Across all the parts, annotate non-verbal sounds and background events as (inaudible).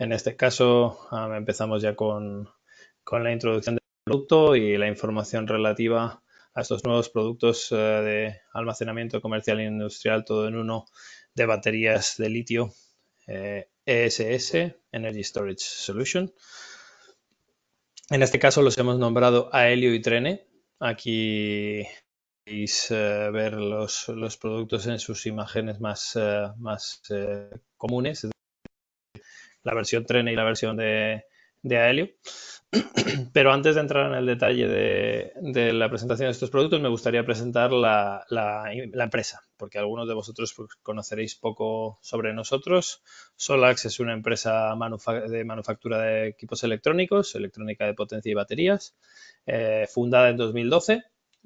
En este caso empezamos ya con, la introducción del producto y la información relativa a estos nuevos productos eh, de almacenamiento comercial e industrial todo en uno de baterías de litio ESS, eh, e Energy Storage Solution. En este caso los hemos nombrado Aelio y Trene. Aquí podéis eh, ver los, productos en sus imágenes más comunes la versión tren y la versión de, de Aelio. (clears throat) Pero antes de entrar en el detalle de, la presentación de estos productos, me gustaría presentar la, empresa, porque algunos de vosotros pues, conoceréis poco sobre nosotros. Solax es una empresa de manufactura de equipos electrónicos, electrónica de potencia y baterías, eh, fundada en 2012,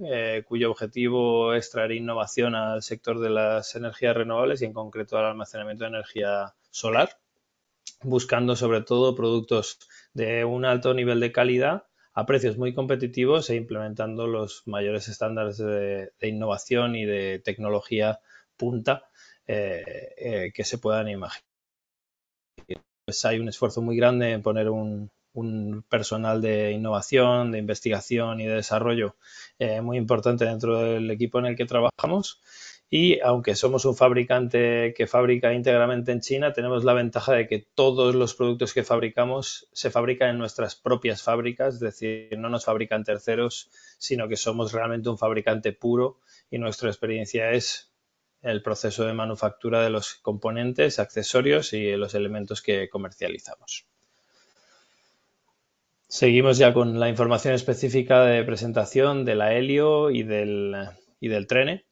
eh, cuyo objetivo es traer innovación al sector de las energías renovables y en concreto al almacenamiento de energía solar buscando sobre todo productos de un alto nivel de calidad a precios muy competitivos e implementando los mayores estándares de, innovación y de tecnología punta eh, eh, que se puedan imaginar. Pues hay un esfuerzo muy grande en poner un, personal de innovación, de investigación y de desarrollo eh, muy importante dentro del equipo en el que trabajamos y aunque somos un fabricante que fabrica íntegramente en China, tenemos la ventaja de que todos los productos que fabricamos se fabrican en nuestras propias fábricas, es decir, no nos fabrican terceros, sino que somos realmente un fabricante puro y nuestra experiencia es el proceso de manufactura de los componentes, accesorios y los elementos que comercializamos. Seguimos ya con la información específica de presentación de la Helio y del, y del Trene.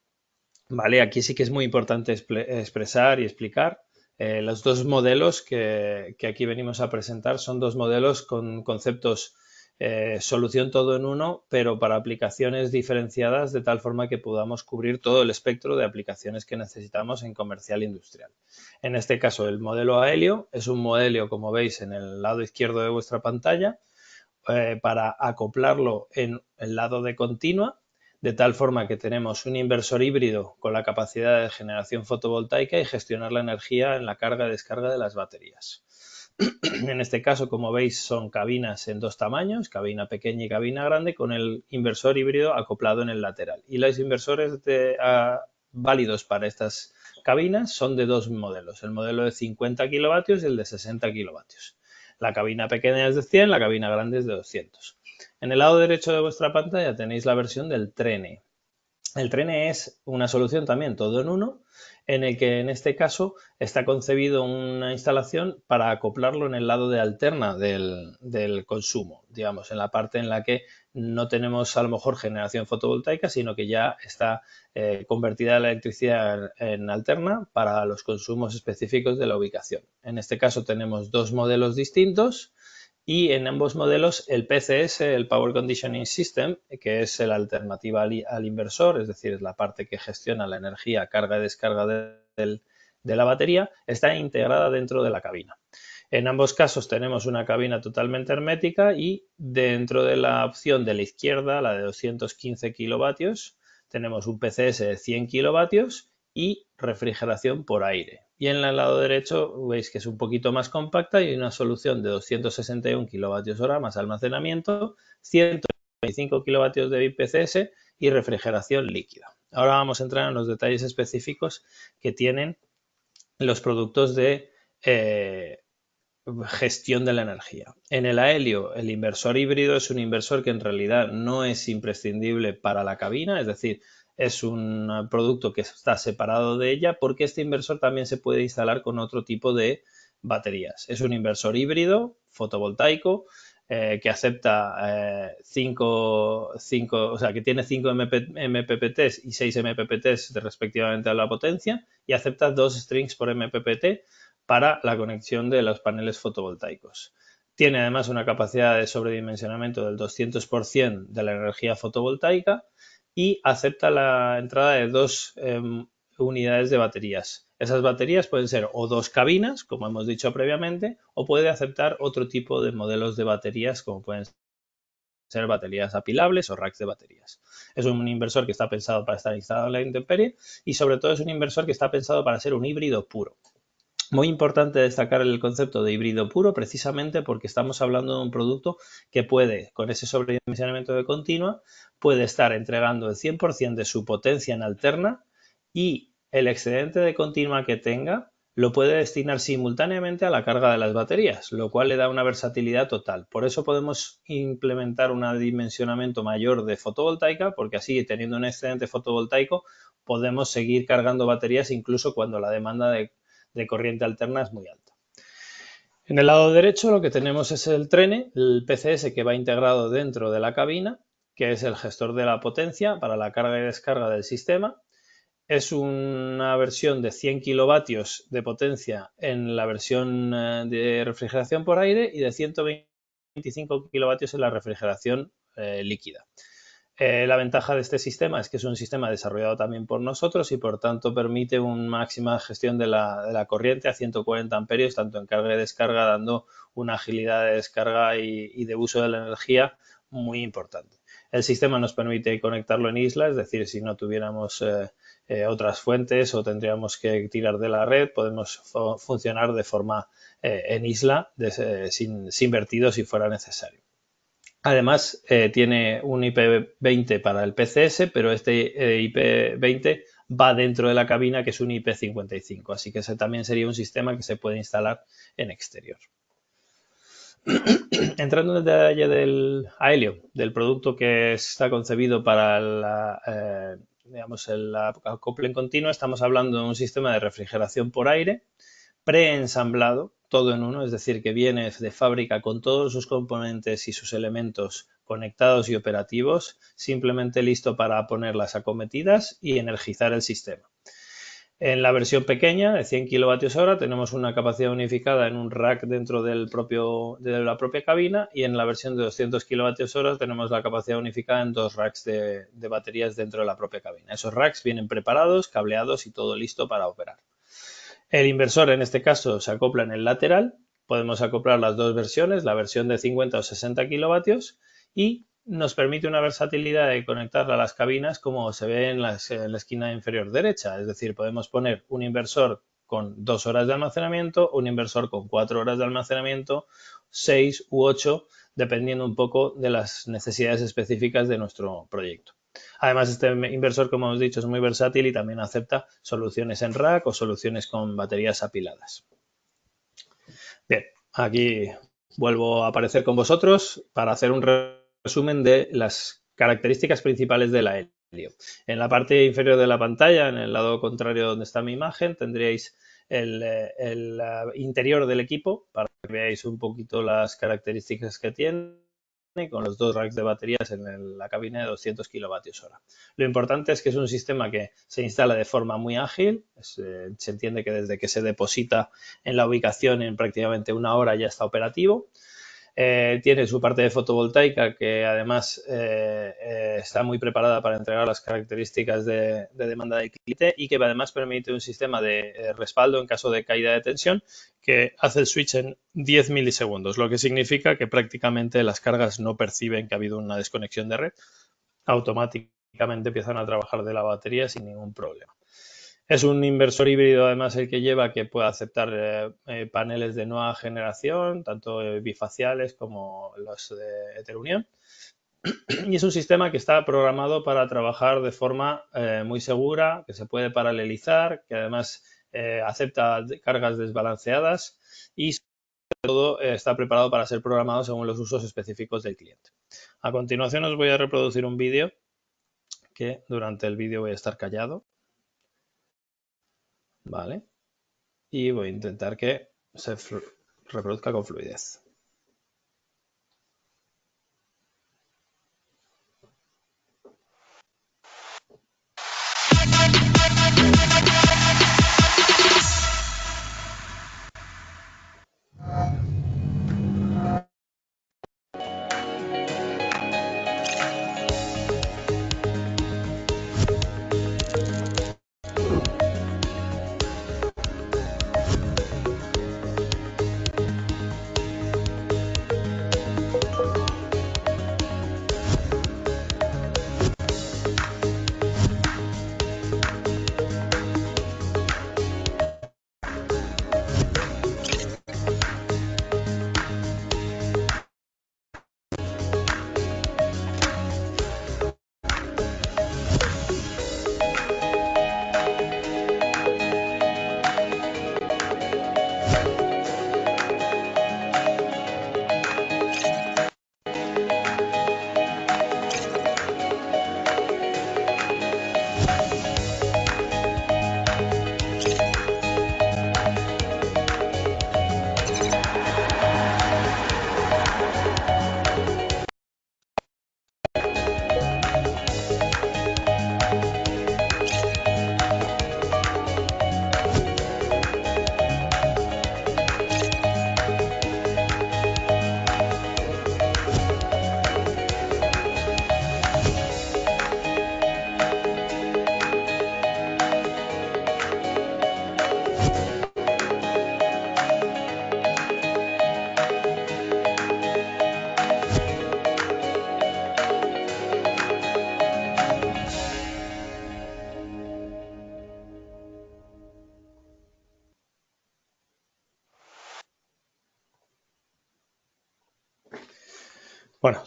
¿vale? Aquí sí que es muy importante expresar y explicar. Eh, los dos modelos que, aquí venimos a presentar son dos modelos con conceptos eh, solución todo en uno, pero para aplicaciones diferenciadas de tal forma que podamos cubrir todo el espectro de aplicaciones que necesitamos en comercial e industrial. En este caso, el modelo Aelio es un modelo, como veis, en el lado izquierdo de vuestra pantalla, eh, para acoplarlo en el lado de continua de tal forma que tenemos un inversor híbrido con la capacidad de generación fotovoltaica y gestionar la energía en la carga y descarga de las baterías. (clears throat) En este caso, como veis, son cabinas en dos tamaños, cabina pequeña y cabina grande, con el inversor híbrido acoplado en el lateral. Y los inversores ah, válidos para estas cabinas son de dos modelos, el modelo de 50 kilovatios y el de 60 kilovatios. La cabina pequeña es de 100, la cabina grande es de 200. En el lado derecho de vuestra pantalla tenéis la versión del Trene. El Trene es una solución también todo en uno, en el que en este caso está concebido una instalación para acoplarlo en el lado de alterna del, consumo, digamos, en la parte en la que no tenemos a lo mejor generación fotovoltaica, sino que ya está eh, convertida la electricidad en alterna para los consumos específicos de la ubicación. En este caso tenemos dos modelos distintos y en ambos modelos el PCS, el Power Conditioning System, que es la alternativa al, inversor, es decir, es la parte que gestiona la energía, carga y descarga de, de la batería, está integrada dentro de la cabina. En ambos casos tenemos una cabina totalmente hermética y dentro de la opción de la izquierda, la de 215 kilovatios, tenemos un PCS de 100 kilovatios y refrigeración por aire y en el lado derecho veis que es un poquito más compacta y una solución de 261 kWh más almacenamiento, 125 kilovatios de IPCS y refrigeración líquida. Ahora vamos a entrar en los detalles específicos que tienen los productos de eh, gestión de la energía. En el aélio, el inversor híbrido es un inversor que en realidad no es imprescindible para la cabina, es decir, es un producto que está separado de ella porque este inversor también se puede instalar con otro tipo de baterías. Es un inversor híbrido, fotovoltaico, eh, que acepta 5, eh, o sea, que tiene 5 MPPTs y 6 MPPTs respectivamente a la potencia y acepta dos strings por MPPT para la conexión de los paneles fotovoltaicos. Tiene además una capacidad de sobredimensionamiento del 200% de la energía fotovoltaica y acepta la entrada de dos em, unidades de baterías. Esas baterías pueden ser o dos cabinas, como hemos dicho previamente, o puede aceptar otro tipo de modelos de baterías, como pueden ser baterías apilables o racks de baterías. Es un inversor que está pensado para estar instalado en la intemperie y sobre todo es un inversor que está pensado para ser un híbrido puro. Muy importante destacar el concepto de híbrido puro precisamente porque estamos hablando de un producto que puede, con ese sobredimensionamiento de continua, puede estar entregando el 100% de su potencia en alterna y el excedente de continua que tenga lo puede destinar simultáneamente a la carga de las baterías, lo cual le da una versatilidad total. Por eso podemos implementar un dimensionamiento mayor de fotovoltaica, porque así, teniendo un excedente fotovoltaico, podemos seguir cargando baterías incluso cuando la demanda de de corriente alterna es muy alta. En el lado derecho lo que tenemos es el tren, el PCS que va integrado dentro de la cabina, que es el gestor de la potencia para la carga y descarga del sistema. Es una versión de 100 kilovatios de potencia en la versión eh, de refrigeración por aire y de 125 kilovatios en la refrigeración eh, líquida. Eh, la ventaja de este sistema es que es un sistema desarrollado también por nosotros y por tanto permite una máxima gestión de la, corriente a 140 amperios, tanto en carga y descarga, dando una agilidad de descarga y, de uso de la energía muy importante. El sistema nos permite conectarlo en isla, es decir, si no tuviéramos eh, eh, otras fuentes o tendríamos que tirar de la red, podemos funcionar de forma en isla sin, sin vertido si fuera necesario. Además, eh, tiene un IP20 para el PCS, pero este eh, IP20 va dentro de la cabina, que es un IP55. Así que ese también sería un sistema que se puede instalar en exterior. (clears throat) Entrando en el detalle del Aelio, del producto que está concebido para eh, el acople en continuo, estamos hablando de un sistema de refrigeración por aire preensamblado, todo en uno, es decir, que viene de fábrica con todos sus componentes y sus elementos conectados y operativos, simplemente listo para ponerlas acometidas y energizar el sistema. En la versión pequeña de 100 hora tenemos una capacidad unificada en un rack dentro del propio, de la propia cabina y en la versión de 200 kWh tenemos la capacidad unificada en dos racks de baterías dentro de la propia cabina. Esos racks vienen preparados, cableados y todo listo para operar. El inversor en este caso se acopla en el lateral, podemos acoplar las dos versiones, la versión de 50 o 60 kilovatios y nos permite una versatilidad de conectarla a las cabinas como se ve en la, esquina inferior derecha, es decir, podemos poner un inversor con dos horas de almacenamiento, un inversor con cuatro horas de almacenamiento, seis u ocho, dependiendo un poco de las necesidades específicas de nuestro proyecto. Además, este inversor, como hemos dicho, es muy versátil y también acepta soluciones en rack o soluciones con baterías apiladas. Bien, aquí vuelvo a aparecer con vosotros para hacer un resumen de las características principales de la En la parte inferior de la pantalla, en el lado contrario donde está mi imagen, tendríais el eh, eh, interior del equipo para que veáis un poquito las características que tiene con los dos racks de baterías en la cabina de 200 hora. Lo importante es que es un sistema que se instala de forma muy ágil, eh, se entiende que desde que se deposita en la ubicación en prácticamente una hora ya está operativo. Eh, tiene su parte de fotovoltaica que además eh, eh, está muy preparada para entregar las características de, demanda de cliente y que además permite un sistema de respaldo en caso de caída de tensión que hace el switch en 10 milisegundos, lo que significa que prácticamente las cargas no perciben que ha habido una desconexión de red, automáticamente empiezan a trabajar de la batería sin ningún problema. Es un inversor híbrido, además, el que lleva que puede aceptar eh, eh, paneles de nueva generación, tanto eh, bifaciales como los de Eterunión. (clears throat) Y es un sistema que está programado para trabajar de forma muy segura, que se puede paralelizar, que además acepta cargas desbalanceadas y sobre todo está preparado para ser programado según los usos específicos del cliente. A continuación os voy a reproducir un vídeo que durante el vídeo voy a estar callado ¿vale? Y voy a intentar que se reproduzca con fluidez.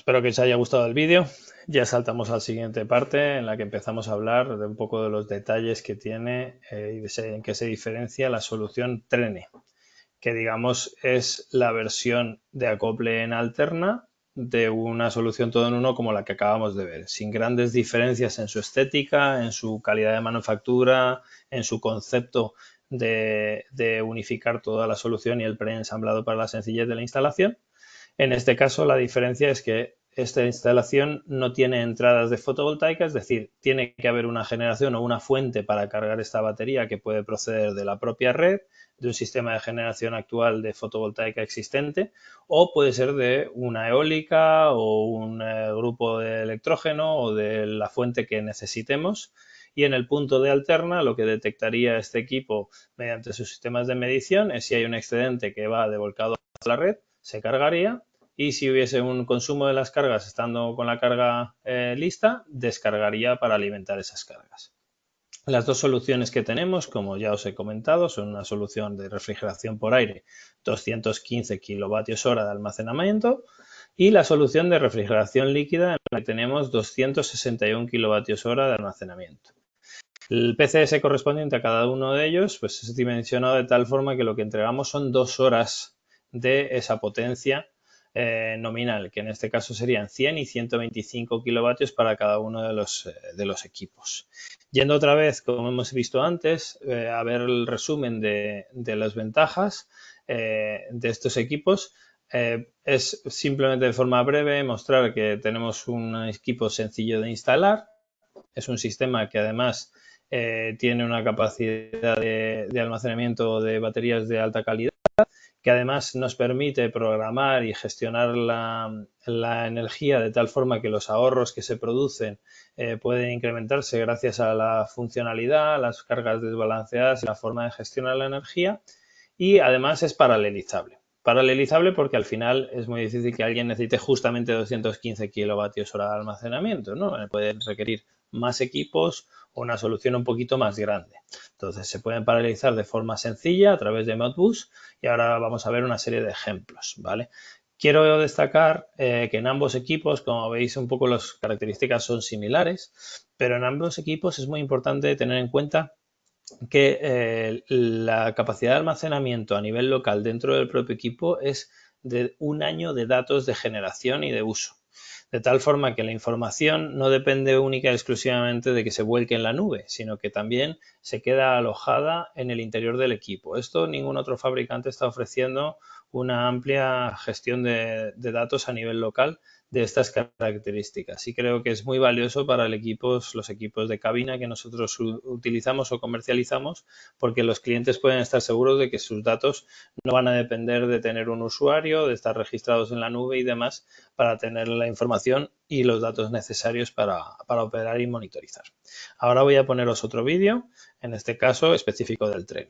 espero que os haya gustado el vídeo. Ya saltamos a la siguiente parte en la que empezamos a hablar de un poco de los detalles que tiene eh, y en qué se diferencia la solución Trene, que digamos es la versión de acople en alterna de una solución todo en uno como la que acabamos de ver, sin grandes diferencias en su estética, en su calidad de manufactura, en su concepto de, de unificar toda la solución y el preensamblado para la sencillez de la instalación en este caso, la diferencia es que esta instalación no tiene entradas de fotovoltaica, es decir, tiene que haber una generación o una fuente para cargar esta batería que puede proceder de la propia red, de un sistema de generación actual de fotovoltaica existente, o puede ser de una eólica o un eh, grupo de electrógeno o de la fuente que necesitemos. Y en el punto de alterna, lo que detectaría este equipo mediante sus sistemas de medición es si hay un excedente que va devolcado a la red se cargaría y si hubiese un consumo de las cargas estando con la carga eh, lista, descargaría para alimentar esas cargas. Las dos soluciones que tenemos, como ya os he comentado, son una solución de refrigeración por aire, 215 kilovatios hora de almacenamiento, y la solución de refrigeración líquida en la que tenemos 261 kilovatios hora de almacenamiento. El PCS correspondiente a cada uno de ellos pues, es dimensionado de tal forma que lo que entregamos son dos horas de esa potencia eh, nominal, que en este caso serían 100 y 125 kilovatios para cada uno de los, eh, de los equipos. Yendo otra vez, como hemos visto antes, eh, a ver el resumen de, las ventajas de estos equipos. es simplemente de forma breve mostrar que tenemos un equipo sencillo de instalar. Es un sistema que además tiene una capacidad de almacenamiento de baterías de alta calidad que además nos permite programar y gestionar la, energía de tal forma que los ahorros que se producen eh, pueden incrementarse gracias a la funcionalidad, las cargas desbalanceadas y la forma de gestionar la energía. Y además es paralelizable. Paralelizable porque al final es muy difícil que alguien necesite justamente 215 kilovatios hora de almacenamiento, ¿no? Eh, puede requerir más equipos o una solución un poquito más grande. Entonces se pueden paralizar de forma sencilla a través de Modbus y ahora vamos a ver una serie de ejemplos, ¿vale? Quiero destacar eh, que en ambos equipos, como veis un poco las características son similares, pero en ambos equipos es muy importante tener en cuenta que eh, la capacidad de almacenamiento a nivel local dentro del propio equipo es de un año de datos de generación y de uso de tal forma que la información no depende única y exclusivamente de que se vuelque en la nube, sino que también se queda alojada en el interior del equipo. Esto ningún otro fabricante está ofreciendo una amplia gestión de, de datos a nivel local de estas características. Y creo que es muy valioso para los equipos de cabina que nosotros utilizamos o comercializamos, porque los clientes pueden estar seguros de que sus datos no van a depender de tener un usuario, de estar registrados en la nube y demás, para tener la información y los datos necesarios para, para operar y monitorizar. Ahora voy a poneros otro vídeo, en este caso específico del tren.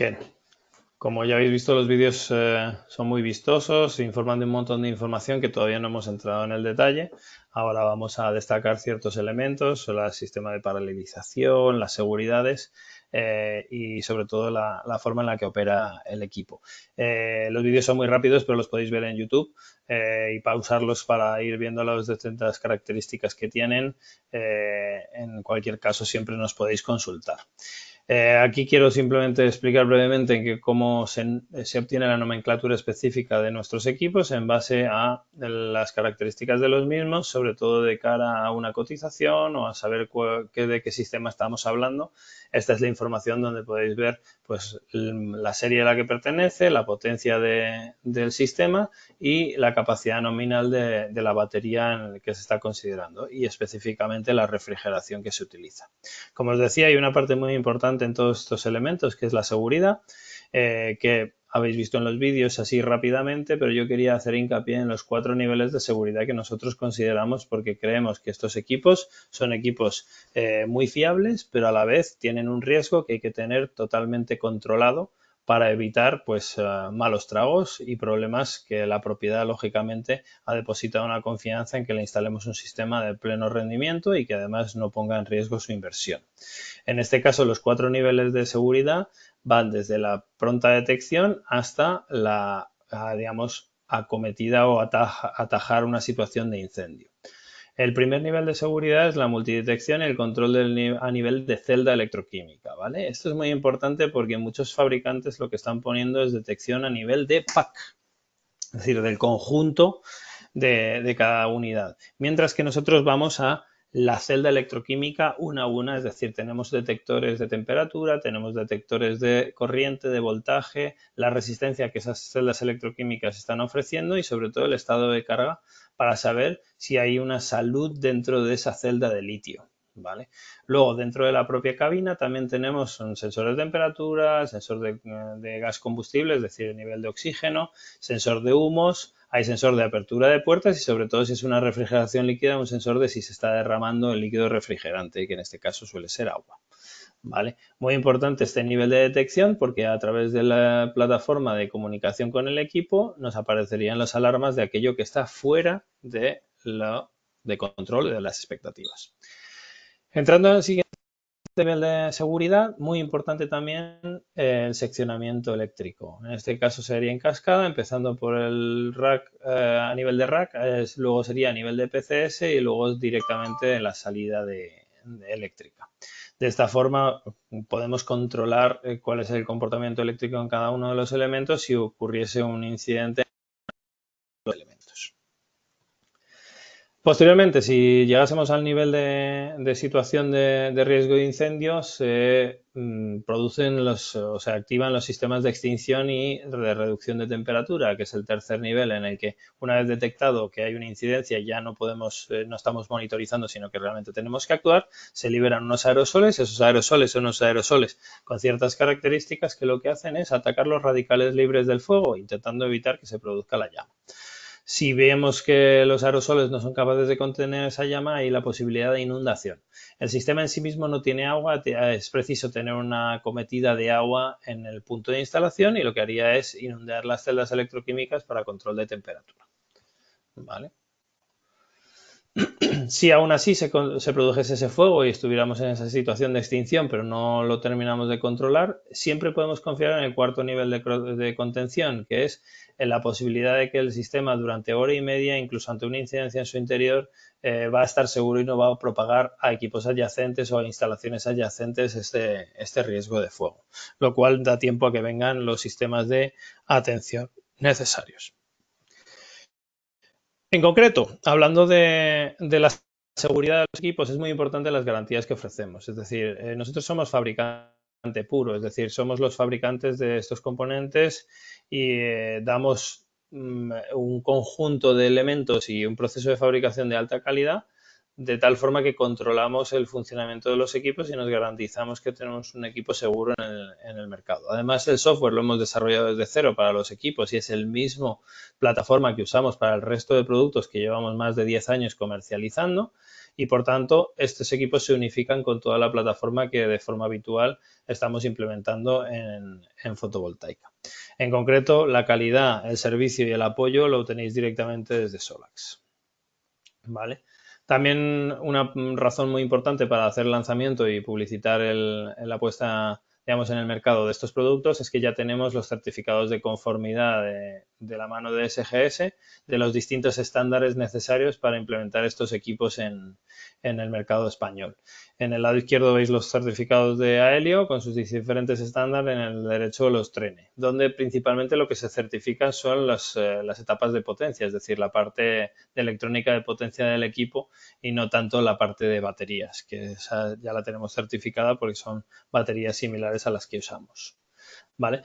Bien, como ya habéis visto, los vídeos eh, son muy vistosos, informan de un montón de información que todavía no hemos entrado en el detalle. Ahora vamos a destacar ciertos elementos, el sistema de paralelización, las seguridades eh, y sobre todo la, forma en la que opera el equipo. Eh, los vídeos son muy rápidos, pero los podéis ver en YouTube y pausarlos para ir viendo las distintas características que tienen. en cualquier caso, siempre nos podéis consultar. Eh, aquí quiero simplemente explicar brevemente cómo se, obtiene la nomenclatura específica de nuestros equipos en base a las características de los mismos, sobre todo de cara a una cotización o a saber de qué sistema estamos hablando esta es la información donde podéis ver pues, la serie a la que pertenece, la potencia del sistema y la capacidad nominal de, la batería en la que se está considerando y específicamente la refrigeración que se utiliza. Como os decía, hay una parte muy importante en todos estos elementos que es la seguridad, eh, que habéis visto en los vídeos así rápidamente, pero yo quería hacer hincapié en los cuatro niveles de seguridad que nosotros consideramos porque creemos que estos equipos son equipos eh, muy fiables, pero a la vez tienen un riesgo que hay que tener totalmente controlado para evitar pues eh, malos tragos y problemas que la propiedad lógicamente ha depositado una confianza en que le instalemos un sistema de pleno rendimiento y que además no ponga en riesgo su inversión. En este caso los cuatro niveles de seguridad van desde la pronta detección hasta la, digamos, acometida o atajar una situación de incendio. El primer nivel de seguridad es la multidetección y el control a nivel de celda electroquímica, ¿vale? Esto es muy importante porque muchos fabricantes lo que están poniendo es detección a nivel de pack, es decir, del conjunto de cada unidad. Mientras que nosotros vamos a la celda electroquímica una a una, es decir, tenemos detectores de temperatura, tenemos detectores de corriente, de voltaje, la resistencia que esas celdas electroquímicas están ofreciendo y sobre todo el estado de carga para saber si hay una salud dentro de esa celda de litio. ¿Vale? Luego, dentro de la propia cabina también tenemos un sensor de temperatura, sensor de, eh, de gas combustible, es decir, el nivel de oxígeno, sensor de humos, hay sensor de apertura de puertas y sobre todo si es una refrigeración líquida, un sensor de si se está derramando el líquido refrigerante, que en este caso suele ser agua. ¿Vale? Muy importante este nivel de detección porque a través de la plataforma de comunicación con el equipo nos aparecerían las alarmas de aquello que está fuera de, de control de las expectativas. Entrando en el siguiente nivel de seguridad, muy importante también eh, el seccionamiento eléctrico. En este caso sería en cascada, empezando por el rack eh, a nivel de rack, luego sería a nivel de PCS y luego directamente en la salida de, eléctrica. De esta forma podemos controlar eh, cuál es el comportamiento eléctrico en cada uno de los elementos si ocurriese un incidente Posteriormente, si llegásemos al nivel de, situación de, riesgo de incendio, se mm, producen o se activan los sistemas de extinción y de reducción de temperatura, que es el tercer nivel en el que una vez detectado que hay una incidencia ya no podemos, eh, no estamos monitorizando, sino que realmente tenemos que actuar, se liberan unos aerosoles, esos aerosoles son unos aerosoles con ciertas características que lo que hacen es atacar los radicales libres del fuego, intentando evitar que se produzca la llama si vemos que los aerosoles no son capaces de contener esa llama, hay la posibilidad de inundación. El sistema en sí mismo no tiene agua, ah, es preciso tener una cometida de agua en el punto de instalación y lo que haría es inundar las celdas electroquímicas para control de temperatura. ¿Vale? (clears throat) si aún así se, produjese ese fuego y estuviéramos en esa situación de extinción, pero no lo terminamos de controlar, siempre podemos confiar en el cuarto nivel de, contención, que es en la posibilidad de que el sistema durante hora y media, incluso ante una incidencia en su interior, eh, va a estar seguro y no va a propagar a equipos adyacentes o a instalaciones adyacentes este, este riesgo de fuego, lo cual da tiempo a que vengan los sistemas de atención necesarios. En concreto, hablando de, la seguridad de los equipos, es muy importante las garantías que ofrecemos. Es decir, eh, nosotros somos fabricante puro, es decir, somos los fabricantes de estos componentes y eh, damos mm, un conjunto de elementos y un proceso de fabricación de alta calidad de tal forma que controlamos el funcionamiento de los equipos y nos garantizamos que tenemos un equipo seguro en el, mercado. Además, el software lo hemos desarrollado desde cero para los equipos y es el mismo plataforma que usamos para el resto de productos que llevamos más de 10 años comercializando y, por tanto, estos equipos se unifican con toda la plataforma que de forma habitual estamos implementando en, en fotovoltaica. En concreto, la calidad, el servicio y el apoyo lo tenéis directamente desde Solax. ¿Vale? También una razón muy importante para hacer lanzamiento y publicitar la puesta, digamos, en el mercado de estos productos es que ya tenemos los certificados de conformidad de, de la mano de SGS de los distintos estándares necesarios para implementar estos equipos en, el mercado español. En el lado izquierdo veis los certificados de Aelio con sus diferentes estándares, en el derecho los trenes, donde principalmente lo que se certifica son las, eh, etapas de potencia, es decir, la parte electrónica de potencia del equipo y no tanto la parte de baterías, que ya la tenemos certificada porque son baterías similares a las que usamos. ¿Vale?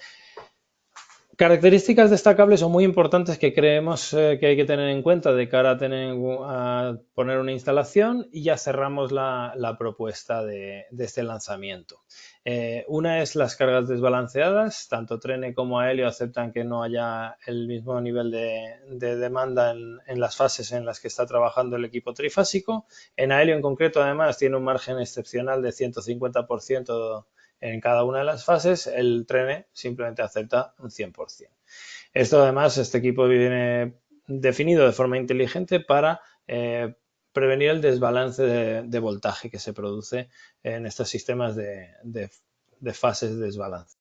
Características destacables o muy importantes que creemos eh, que hay que tener en cuenta de cara a, poner una instalación y ya cerramos la, propuesta de, este lanzamiento. Eh, una es las cargas desbalanceadas, tanto Trene como Aelio aceptan que no haya el mismo nivel de, demanda en, las fases en las que está trabajando el equipo trifásico. En Aelio en concreto además tiene un margen excepcional de 150% en cada una de las fases, el tren simplemente acepta un 100%. Esto además, este equipo viene definido de forma inteligente para eh, prevenir el desbalance de, voltaje que se produce en estos sistemas de, fases desbalanceadas.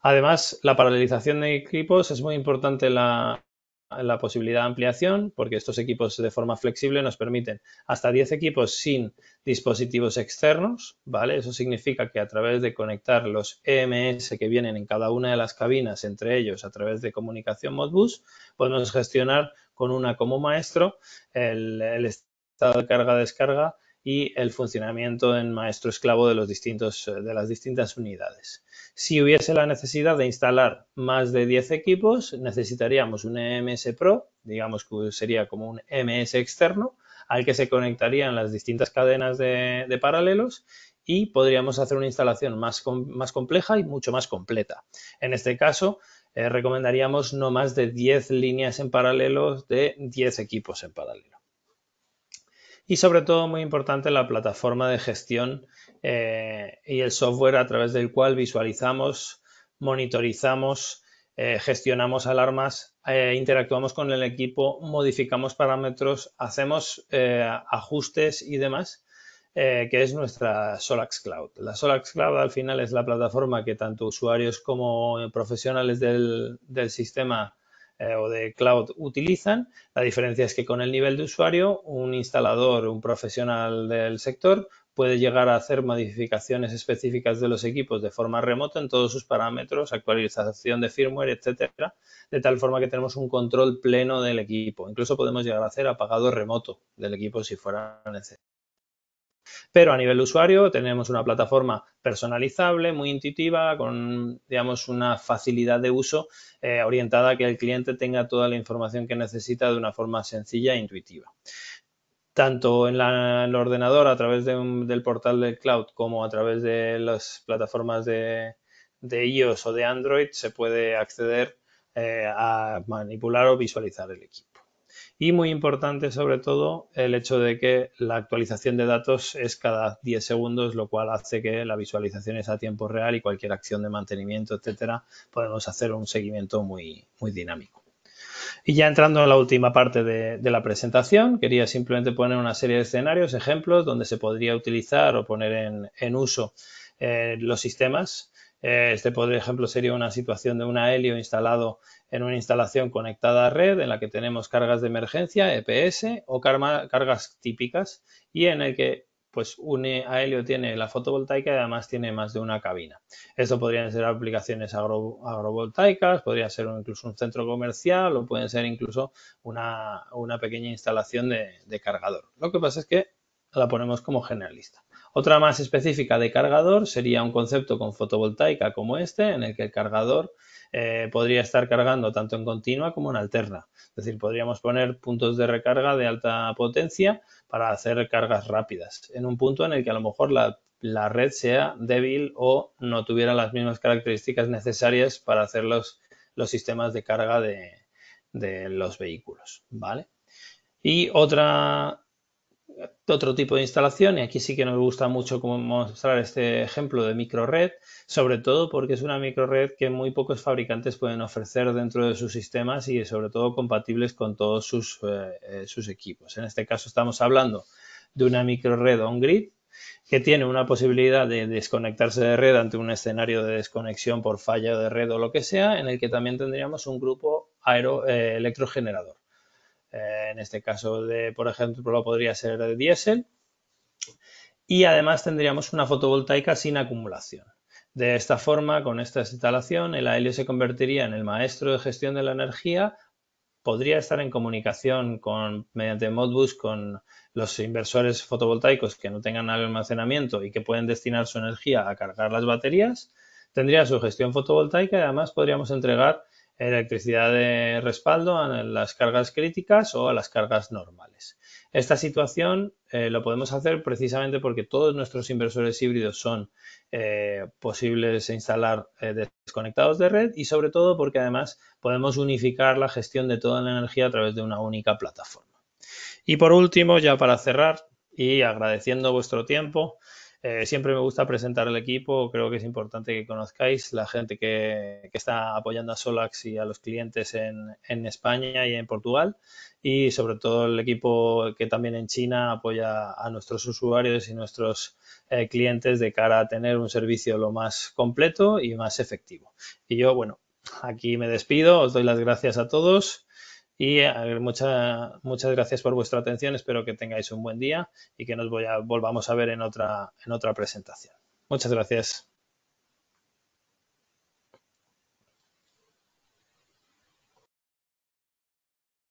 Además, la paralelización de equipos es muy importante la, la posibilidad de ampliación, porque estos equipos de forma flexible nos permiten hasta 10 equipos sin dispositivos externos, ¿vale? Eso significa que a través de conectar los EMS que vienen en cada una de las cabinas entre ellos a través de comunicación Modbus, podemos gestionar con una como maestro el estado de carga-descarga y el funcionamiento en maestro-esclavo eh, de, las distintas unidades. Si hubiese la necesidad de instalar más de 10 equipos, necesitaríamos un EMS Pro, digamos que sería como un e MS externo, al que se conectarían las distintas cadenas de, paralelos y podríamos hacer una instalación más, compleja y mucho más completa. En este caso, eh, recomendaríamos no más de 10 líneas en paralelo de 10 equipos en paralelo y sobre todo muy importante la plataforma de gestión eh, y el software a través del cual visualizamos, monitorizamos, eh, gestionamos alarmas, eh, interactuamos con el equipo, modificamos parámetros, hacemos ajustes y demás, que es nuestra Solax Cloud. La Solax Cloud al final es la plataforma que tanto usuarios como profesionales del, del sistema eh, o de cloud utilizan. La diferencia es que con el nivel de usuario, un instalador, un profesional del sector puede llegar a hacer modificaciones específicas de los equipos de forma remota en todos sus parámetros, actualización de firmware, etcétera, de tal forma que tenemos un control pleno del equipo. Incluso podemos llegar a hacer apagado remoto del equipo si fuera necesario. Pero a nivel usuario tenemos una plataforma personalizable, muy intuitiva, con, digamos, una facilidad de uso eh, orientada a que el cliente tenga toda la información que necesita de una forma sencilla e intuitiva tanto en, la, el ordenador a través del portal del cloud como a través de las plataformas de, iOS o de Android se puede acceder eh, a manipular o visualizar el equipo. Y muy importante, sobre todo, el hecho de que la actualización de datos es cada 10 segundos, lo cual hace que la visualización es a tiempo real y cualquier acción de mantenimiento, etcétera, podemos hacer un seguimiento muy, dinámico. Y ya entrando en la última parte de, la presentación, quería simplemente poner una serie de escenarios, ejemplos, donde se podría utilizar o poner en, uso eh, los sistemas eh, este, por ejemplo, sería una situación de un helio instalado en una instalación conectada a red en la que tenemos cargas de emergencia, EPS o cargas típicas y en el que pues un aéreo tiene la fotovoltaica y además tiene más de una cabina. Esto podrían ser aplicaciones agrovoltaicas, podría ser incluso un centro comercial o pueden ser incluso una, pequeña instalación de cargador. Lo que pasa es que la ponemos como generalista. Otra más específica de cargador sería un concepto con fotovoltaica como este, en el que el cargador eh, podría estar cargando tanto en continua como en alterna. Es decir, podríamos poner puntos de recarga de alta potencia para hacer cargas rápidas en un punto en el que a lo mejor la, red sea débil o no tuviera las mismas características necesarias para hacer los, sistemas de carga de, de los vehículos, ¿vale? Y otra otro tipo de instalación, y aquí sí que nos gusta mucho mostrar este ejemplo de microred, sobre todo porque es una microred que muy pocos fabricantes pueden ofrecer dentro de sus sistemas y sobre todo compatibles con todos sus, eh, eh, sus equipos. En este caso estamos hablando de una microred on-grid que tiene una posibilidad de desconectarse de red ante un escenario de desconexión por falla de red o lo que sea, en el que también tendríamos un grupo aero, eh, electrogenerador. Eh, en este caso, de, por ejemplo, podría ser de diésel. Y además tendríamos una fotovoltaica sin acumulación. De esta forma, con esta instalación, el aéreo se convertiría en el maestro de gestión de la energía, podría estar en comunicación con, mediante Modbus con los inversores fotovoltaicos que no tengan almacenamiento y que pueden destinar su energía a cargar las baterías, tendría su gestión fotovoltaica y además podríamos entregar electricidad de respaldo a las cargas críticas o a las cargas normales. Esta situación eh, lo podemos hacer precisamente porque todos nuestros inversores híbridos son eh, posibles instalar eh, desconectados de red y sobre todo porque además podemos unificar la gestión de toda la energía a través de una única plataforma. Y por último, ya para cerrar y agradeciendo vuestro tiempo, eh, siempre me gusta presentar el equipo, creo que es importante que conozcáis la gente que, está apoyando a Solax y a los clientes en, España y en Portugal y sobre todo el equipo que también en China apoya a nuestros usuarios y nuestros eh, clientes de cara a tener un servicio lo más completo y más efectivo. Y yo, bueno, aquí me despido, os doy las gracias a todos y mucha, muchas gracias por vuestra atención. Espero que tengáis un buen día y que nos volvamos a ver en otra, en otra presentación. Muchas gracias.